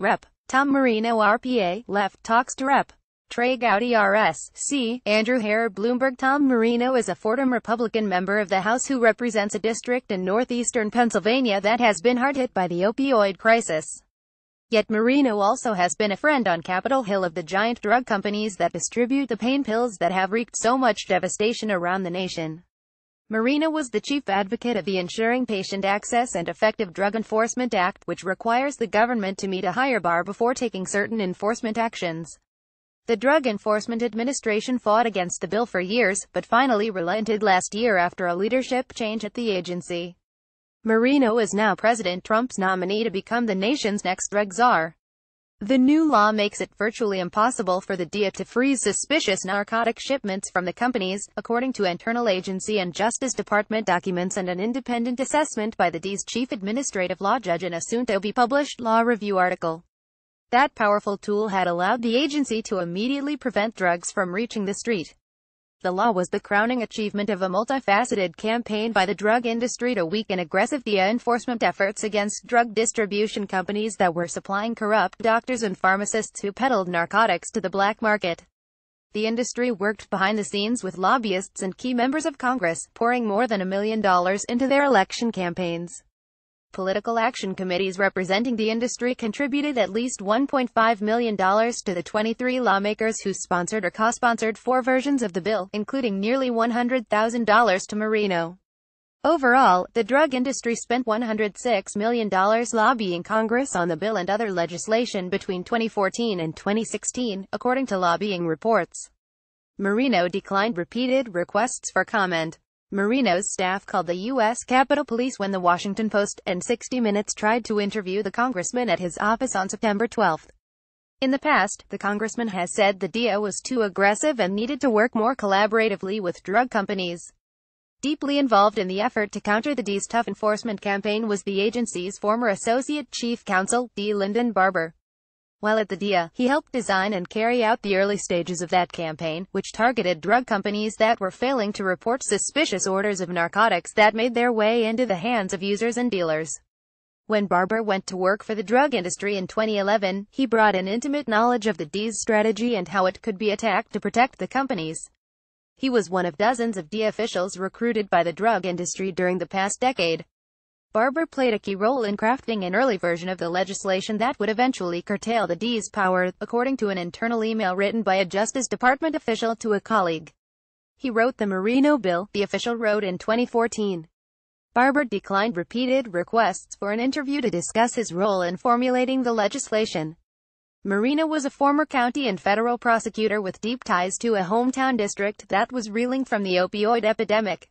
Rep. Tom Marino RPA, left talks to Rep. Trey Gowdy C. Andrew Hare Bloomberg Tom Marino is a Fordham Republican member of the House who represents a district in northeastern Pennsylvania that has been hard hit by the opioid crisis. Yet Marino also has been a friend on Capitol Hill of the giant drug companies that distribute the pain pills that have wreaked so much devastation around the nation. Marina was the chief advocate of the Ensuring Patient Access and Effective Drug Enforcement Act, which requires the government to meet a higher bar before taking certain enforcement actions. The Drug Enforcement Administration fought against the bill for years, but finally relented last year after a leadership change at the agency. Marino is now President Trump's nominee to become the nation's next drug czar. The new law makes it virtually impossible for the DIA to freeze suspicious narcotic shipments from the companies, according to internal agency and Justice Department documents and an independent assessment by the DIA's chief administrative law judge in a soon-to-be published law review article. That powerful tool had allowed the agency to immediately prevent drugs from reaching the street. The law was the crowning achievement of a multifaceted campaign by the drug industry to weaken aggressive DEA enforcement efforts against drug distribution companies that were supplying corrupt doctors and pharmacists who peddled narcotics to the black market. The industry worked behind the scenes with lobbyists and key members of Congress, pouring more than a million dollars into their election campaigns political action committees representing the industry contributed at least $1.5 million to the 23 lawmakers who sponsored or co-sponsored four versions of the bill, including nearly $100,000 to Marino. Overall, the drug industry spent $106 million lobbying Congress on the bill and other legislation between 2014 and 2016, according to lobbying reports. Marino declined repeated requests for comment. Marino's staff called the U.S. Capitol Police when The Washington Post and 60 Minutes tried to interview the congressman at his office on September 12. In the past, the congressman has said the DEA was too aggressive and needed to work more collaboratively with drug companies. Deeply involved in the effort to counter the DEA's tough enforcement campaign was the agency's former associate chief counsel, D. Lyndon Barber. While at the DIA, he helped design and carry out the early stages of that campaign, which targeted drug companies that were failing to report suspicious orders of narcotics that made their way into the hands of users and dealers. When Barber went to work for the drug industry in 2011, he brought an intimate knowledge of the DIA's strategy and how it could be attacked to protect the companies. He was one of dozens of DIA officials recruited by the drug industry during the past decade. Barber played a key role in crafting an early version of the legislation that would eventually curtail the D's power, according to an internal email written by a Justice Department official to a colleague. He wrote the Marino bill, the official wrote in 2014. Barber declined repeated requests for an interview to discuss his role in formulating the legislation. Marino was a former county and federal prosecutor with deep ties to a hometown district that was reeling from the opioid epidemic.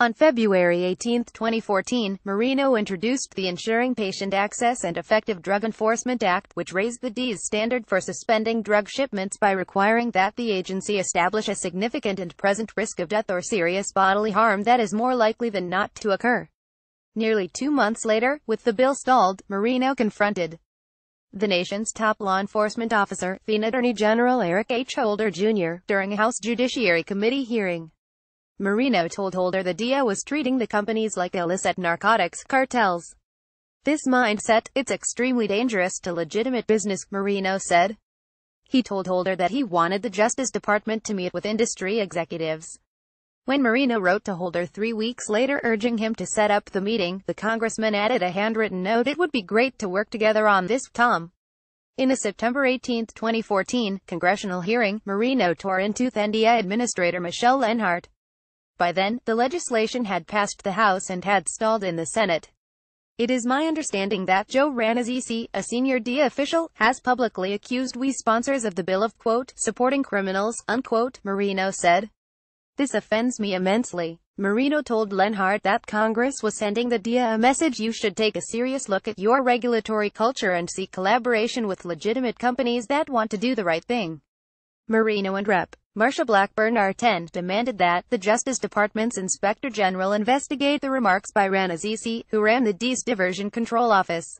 On February 18, 2014, Marino introduced the Ensuring Patient Access and Effective Drug Enforcement Act, which raised the D's standard for suspending drug shipments by requiring that the agency establish a significant and present risk of death or serious bodily harm that is more likely than not to occur. Nearly two months later, with the bill stalled, Marino confronted the nation's top law enforcement officer, then Attorney General Eric H. Holder, Jr., during a House Judiciary Committee hearing. Marino told Holder the DIA was treating the companies like illicit narcotics cartels. This mindset, it's extremely dangerous to legitimate business, Marino said. He told Holder that he wanted the Justice Department to meet with industry executives. When Marino wrote to Holder three weeks later urging him to set up the meeting, the congressman added a handwritten note it would be great to work together on this, Tom. In a September 18, 2014, congressional hearing, Marino tore into NDA Administrator Michelle Lenhart. By then, the legislation had passed the House and had stalled in the Senate. It is my understanding that Joe Ranizzi, a senior DEA official, has publicly accused we sponsors of the bill of, quote, supporting criminals, unquote, Marino said. This offends me immensely. Marino told Lenhart that Congress was sending the DEA a message you should take a serious look at your regulatory culture and seek collaboration with legitimate companies that want to do the right thing. Marino and Rep. Marsha Blackburn R10 demanded that the Justice Department's Inspector General investigate the remarks by Ranazisi, who ran the Dees Diversion Control Office.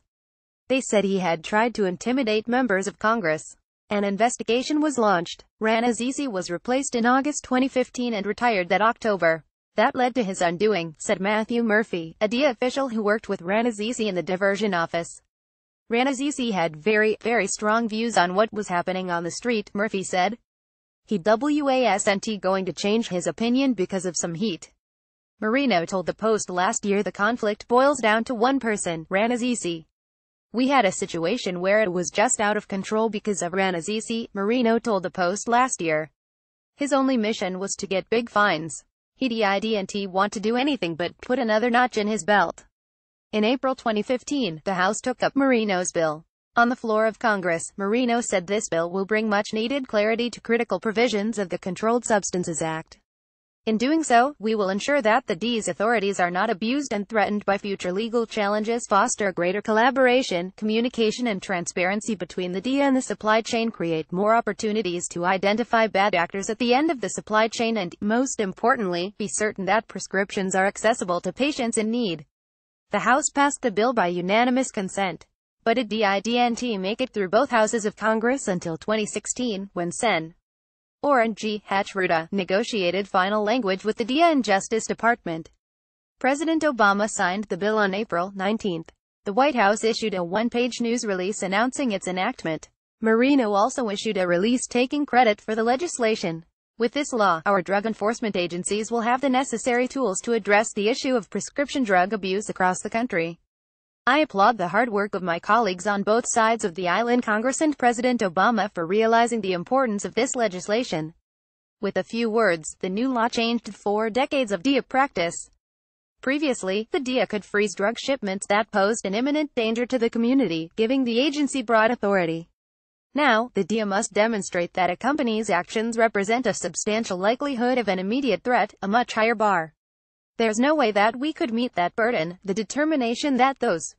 They said he had tried to intimidate members of Congress. An investigation was launched. Ranazisi was replaced in August 2015 and retired that October. That led to his undoing, said Matthew Murphy, a DEA official who worked with Ranazisi in the diversion office. Ranazisi had very, very strong views on what was happening on the street, Murphy said. He wasn't going to change his opinion because of some heat. Marino told the Post last year the conflict boils down to one person, Ranazisi. We had a situation where it was just out of control because of Ranazisi, Marino told the Post last year. His only mission was to get big fines. He didn't want to do anything but put another notch in his belt. In April 2015, the House took up Marino's bill. On the floor of Congress, Marino said this bill will bring much-needed clarity to critical provisions of the Controlled Substances Act. In doing so, we will ensure that the D's authorities are not abused and threatened by future legal challenges foster greater collaboration, communication and transparency between the D and the supply chain create more opportunities to identify bad actors at the end of the supply chain and, most importantly, be certain that prescriptions are accessible to patients in need. The House passed the bill by unanimous consent. But did not make it through both houses of Congress until 2016, when Sen. Orrin G. Hatchruda negotiated final language with the DIA and Justice Department. President Obama signed the bill on April 19. The White House issued a one-page news release announcing its enactment. Marino also issued a release taking credit for the legislation. With this law, our drug enforcement agencies will have the necessary tools to address the issue of prescription drug abuse across the country. I applaud the hard work of my colleagues on both sides of the aisle in Congress and President Obama for realizing the importance of this legislation. With a few words, the new law changed four decades of DIA practice. Previously, the DIA could freeze drug shipments that posed an imminent danger to the community, giving the agency broad authority. Now, the DIA must demonstrate that a company's actions represent a substantial likelihood of an immediate threat, a much higher bar. There's no way that we could meet that burden, the determination that those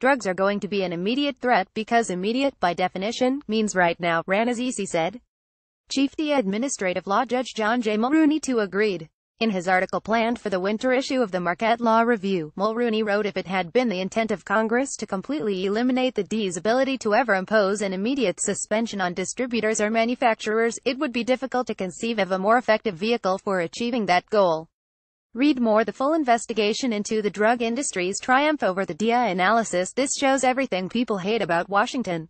drugs are going to be an immediate threat because immediate, by definition, means right now, Ranazisi said. Chief the Administrative Law Judge John J. Mulrooney too agreed. In his article planned for the winter issue of the Marquette Law Review, Mulrooney wrote if it had been the intent of Congress to completely eliminate the D's ability to ever impose an immediate suspension on distributors or manufacturers, it would be difficult to conceive of a more effective vehicle for achieving that goal. Read more The full investigation into the drug industry's triumph over the DIA analysis This shows everything people hate about Washington.